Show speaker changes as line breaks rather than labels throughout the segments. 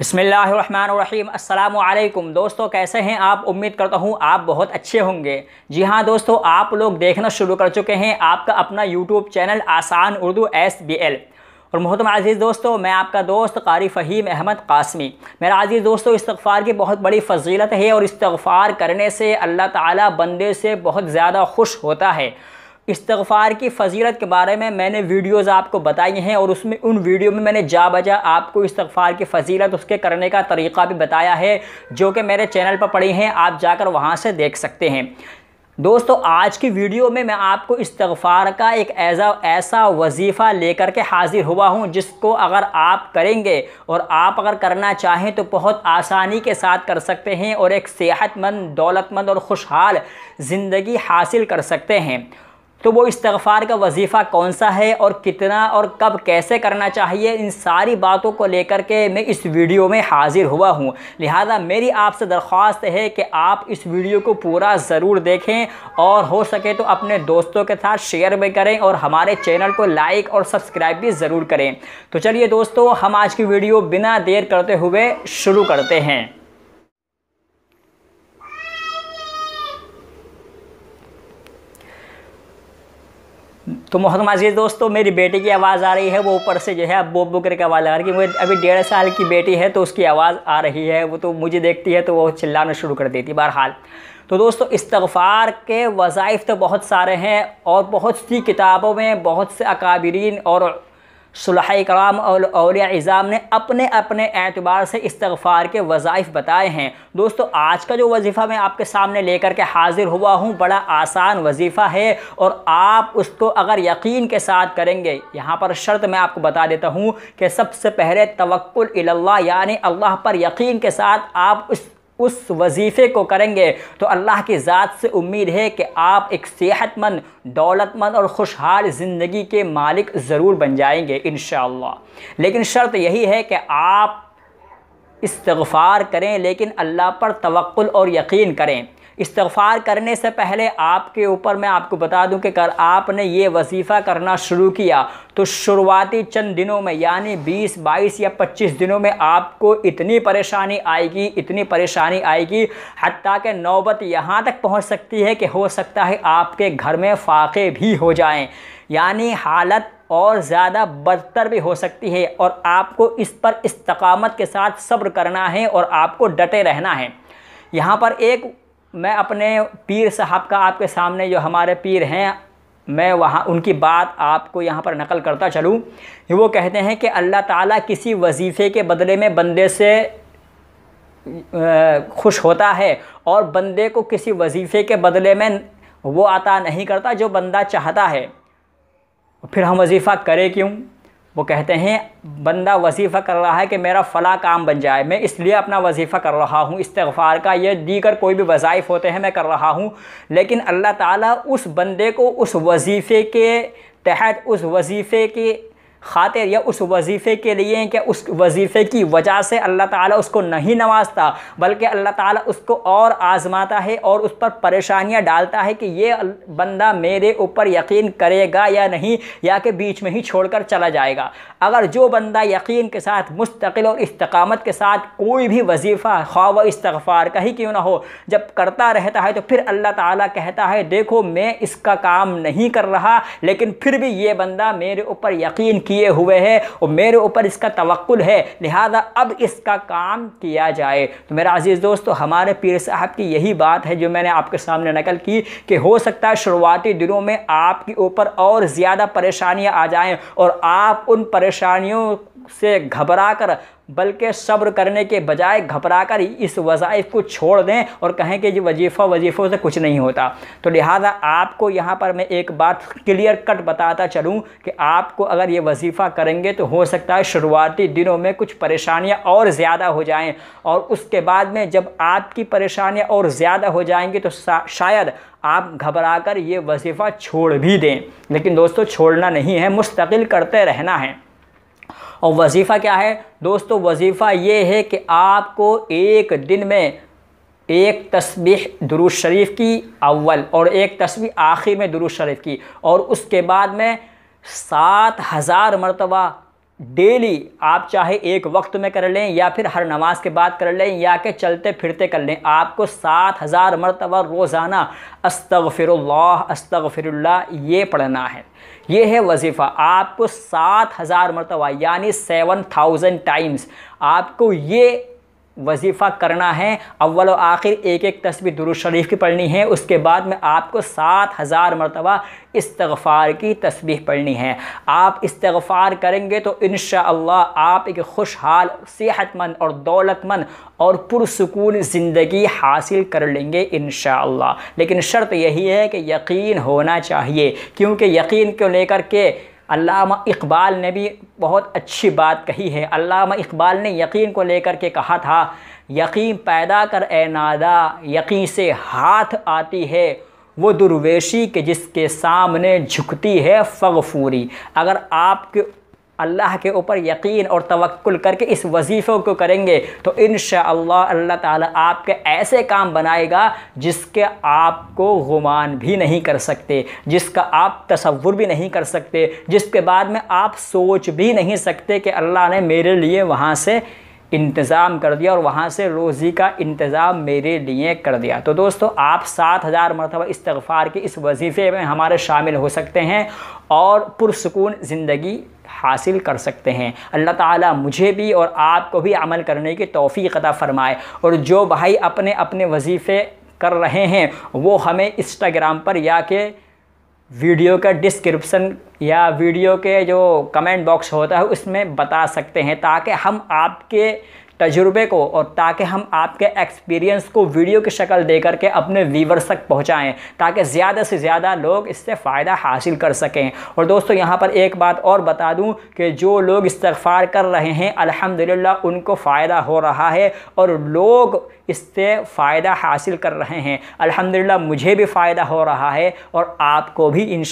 बसमीम अल्लाम दोस्तों कैसे हैं आप उम्मीद करता हूँ आप बहुत अच्छे होंगे जी हाँ दोस्तों आप लोग देखना शुरू कर चुके हैं आपका अपना यूट्यूब चैनल आसान उर्दू एस बी एल और मोहतम आज़ीज़ दोस्तों मैं आपका दोस्त कारी फ़हीम अहमद कासमी मेरा आज़ीज़ दोस्तों इस्तफ़ार की बहुत बड़ी फजीलत है और इस्तफ़ार करने से अल्लाह ताली बंदे से बहुत ज़्यादा खुश होता है इस्तफ़ार की फजीलत के बारे में मैंने वीडियोस आपको बताई हैं और उसमें उन वीडियो में मैंने जा बजा आपको इस्तफ़ार की फजीलत उसके करने का तरीका भी बताया है जो कि मेरे चैनल पर पड़ी हैं आप जाकर वहाँ से देख सकते हैं दोस्तों आज की वीडियो में मैं आपको इस्तफ़ार का एक ऐसा ऐसा वजीफ़ा लेकर के हाज़िर हुआ हूँ जिसको अगर आप करेंगे और आप अगर करना चाहें तो बहुत आसानी के साथ कर सकते हैं और एक सेहतमंद दौलतमंद और खुशहाल ज़िंदगी हासिल कर सकते हैं तो वो इस्तफ़ार का वजीफ़ा कौन सा है और कितना और कब कैसे करना चाहिए इन सारी बातों को लेकर के मैं इस वीडियो में हाज़िर हुआ हूँ लिहाजा मेरी आपसे दरख्वास्त है कि आप इस वीडियो को पूरा ज़रूर देखें और हो सके तो अपने दोस्तों के साथ शेयर भी करें और हमारे चैनल को लाइक और सब्सक्राइब भी ज़रूर करें तो चलिए दोस्तों हम आज की वीडियो बिना देर करते हुए शुरू करते हैं तो मोहतरम अजीज़ दोस्तों मेरी बेटी की आवाज़ आ रही है वो ऊपर से जो है अब बोब बुकर की आवाज़ आ रही है वो अभी डेढ़ साल की बेटी है तो उसकी आवाज़ आ रही है वो तो मुझे देखती है तो वो चिल्लाना शुरू कर देती है बहरहाल तो दोस्तों इस्तफ़ार के वज़ाइफ़ तो बहुत सारे हैं और बहुत सी किताबों में बहुत से अकाबरीन और सुलह कराम और अलिया इज़ाम ने अपने अपने एतबार से इस्तफ़ार के वज़ाइफ़ बताए हैं दोस्तों आज का जो वजीफ़ा मैं आपके सामने लेकर के हाज़िर हुआ हूँ बड़ा आसान वजीफ़ा है और आप उसको अगर यकीन के साथ करेंगे यहाँ पर शर्त मैं आपको बता देता हूँ कि सबसे पहले तवक्ल यानी अल्लाह पर यकीन के साथ आप उस उस वजीफ़े को करेंगे तो अल्लाह की ज़ात से उम्मीद है कि आप एक सेहतमंद दौलतमंद और खुशहाल ज़िंदगी के मालिक ज़रूर बन जाएंगे इन लेकिन शर्त यही है कि आप इस्तफ़ार करें लेकिन अल्लाह पर तवक्ल और यकीन करें इस्तफ़ार करने से पहले आपके ऊपर मैं आपको बता दूं कि कर आपने ये वजीफ़ा करना शुरू किया तो शुरुआती चंद दिनों में यानी 20, 22 या 25 दिनों में आपको इतनी परेशानी आएगी इतनी परेशानी आएगी हती कि नौबत यहाँ तक पहुँच सकती है कि हो सकता है आपके घर में फाके भी हो जाएँ यानी हालत और ज़्यादा बदतर भी हो सकती है और आपको इस पर इस्तकामत के साथ सब्र करना है और आपको डटे रहना है यहाँ पर एक मैं अपने पीर साहब का आपके सामने जो हमारे पीर हैं मैं वहाँ उनकी बात आपको यहाँ पर नकल करता चलूँ वो कहते हैं कि अल्लाह ताला किसी वजीफ़े के बदले में बंदे से खुश होता है और बंदे को किसी वजीफ़े के बदले में वो आता नहीं करता जो बंदा चाहता है फिर हम वजीफ़ा करें क्यों वो कहते हैं बंदा वजीफ़ा कर रहा है कि मेरा फ़ला काम बन जाए मैं इसलिए अपना वजीफ़ा कर रहा हूँ इस्तफ़ार का यह दीगर कोई भी वज़ाइफ होते हैं मैं कर रहा हूँ लेकिन अल्लाह ताला उस बंदे को उस वजीफ़े के तहत उस वजीफ़े के खातिर या उस वजीफ़े के लिए कि उस वजीफ़े की वजह से अल्लाह ताला उसको नहीं नवाजता बल्कि अल्लाह ताला उसको और आज़माता है और उस पर परेशानियां डालता है कि ये बंदा मेरे ऊपर यकीन करेगा या नहीं या कि बीच में ही छोड़कर चला जाएगा अगर जो बंदा यकीन के साथ मुस्तकिल और इस्तकामत के साथ कोई भी वजीफ़ा ख्वा व इस्तफ़ार का ही क्यों ना हो जब करता रहता है तो फिर अल्लाह ताला कहता है देखो मैं इसका काम नहीं कर रहा लेकिन फिर भी ये बंदा मेरे ऊपर यकीन किए हुए है और मेरे ऊपर इसका तवक्ल है लिहाजा अब इसका काम किया जाए तो मेरा अजीज़ दोस्त तो हमारे पीर साहब की यही बात है जो मैंने आपके सामने नकल की कि हो सकता है शुरुआती दिनों में आपके ऊपर और ज़्यादा परेशानियाँ आ जाएँ और आप उन परेशानियों से घबराकर बल्कि सब्र करने के बजाय घबराकर इस वज़ाइफ को छोड़ दें और कहें कि जी वजीफ़ा वजीफ़ों से कुछ नहीं होता तो लिहाजा आपको यहाँ पर मैं एक बात क्लियर कट बताता चलूँ कि आपको अगर ये वजीफ़ा करेंगे तो हो सकता है शुरुआती दिनों में कुछ परेशानियाँ और ज़्यादा हो जाएँ और उसके बाद में जब आपकी परेशानियाँ और ज़्यादा हो जाएंगी तो शायद आप घबरा कर ये वजीफ़ा छोड़ भी दें लेकिन दोस्तों छोड़ना नहीं है मुस्तकिल करते रहना है और वजीफ़ा क्या है दोस्तों वजीफ़ा ये है कि आपको एक दिन में एक तस्बीह दुरुज शरीफ की अव्वल और एक तस्बीह आखिर में दुरुज शरीफ की और उसके बाद में सात हज़ार मरतबा डेली आप चाहे एक वक्त में कर लें या फिर हर नमाज के बाद कर लें या के चलते फिरते कर लें आपको सात हज़ार मरतबा रोज़ाना अस्तगफिरुल्लाह अस्तगफिरुल्लाह ये पढ़ना है ये है वजीफ़ा आपको सात हज़ार मरतबा यानी सेवन थाउजेंड टाइम्स आपको ये वजीफ़ा करना है अव्वल आखिर एक एक तस्वीर दुरुज शरीफ की पढ़नी है उसके बाद में आपको सात हज़ार मरतबा इस्तफ़ार की तस्वीर पढ़नी है आप इस्तफ़ार करेंगे तो इन आप एक खुशहाल सेहतमंद और दौलतमंद और पुरसकून ज़िंदगी हासिल कर लेंगे इन लेकिन शर्त यही है कि यकीन होना चाहिए क्योंकि यकीन को लेकर के अल्लामा इकबाल ने भी बहुत अच्छी बात कही है अल्लामा इकबाल ने यकीन को लेकर के कहा था यकीन पैदा कर ए नादा यकीन से हाथ आती है वो दुर्वेशी के जिसके सामने झुकती है फगफूरी अगर आपके अल्लाह के ऊपर यकीन और तवक्ल करके इस वजीफ़ों को करेंगे तो इन अल्लाह ताला आपके ऐसे काम बनाएगा जिसके आपको गुमान भी नहीं कर सकते जिसका आप तस्वुर भी नहीं कर सकते जिसके बाद में आप सोच भी नहीं सकते कि अल्लाह ने मेरे लिए वहाँ से इंतज़ाम कर दिया और वहाँ से रोज़ी का इंतज़ाम मेरे लिए कर दिया तो दोस्तों आप सात हज़ार मरतबा इस्तफ़ार के इस वजीफ़े में हमारे शामिल हो सकते हैं और पुरसकून ज़िंदगी हासिल कर सकते हैं अल्लाह ताला मुझे भी और आपको भी अमल करने की तोफ़ी अदा फ़रमाए और जो भाई अपने अपने वजीफ़े कर रहे हैं वो हमें इंस्टाग्राम पर या के वीडियो का डिस्क्रिप्सन या वीडियो के जो कमेंट बॉक्स होता है उसमें बता सकते हैं ताकि हम आपके तजुर्बे को और ताकि हम आपके एक्सपीरियंस को वीडियो की शक्ल दे करके अपने व्यूवर्स तक पहुँचाएँ ताकि ज़्यादा से ज़्यादा लोग इससे फ़ायदा हासिल कर सकें और दोस्तों यहाँ पर एक बात और बता दूँ कि जो लोग इस्तफ़ार कर रहे हैं अलहमदिल्ला उनको फ़ायदा हो रहा है और लोग इससे फ़ायदा हासिल कर रहे हैं अलहमदिल्ला मुझे भी फ़ायदा हो रहा है और आपको भी इन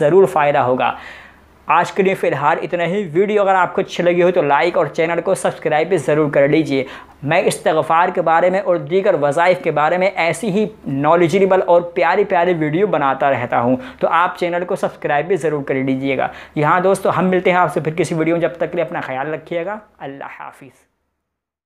ज़रूर फ़ायदा होगा आज के लिए फिलहाल इतना ही वीडियो अगर आपको अच्छी लगी हो तो लाइक और चैनल को सब्सक्राइब भी ज़रूर कर लीजिए मैं तगफ़ार के बारे में और दीगर वज़ाइफ के बारे में ऐसी ही नॉलेजबल और प्यारी प्यारी वीडियो बनाता रहता हूँ तो आप चैनल को सब्सक्राइब भी ज़रूर कर लीजिएगा यहाँ दोस्तों हम मिलते हैं आपसे फिर किसी वीडियो में जब तक के लिए अपना ख्याल रखिएगा अल्लाह हाफिज़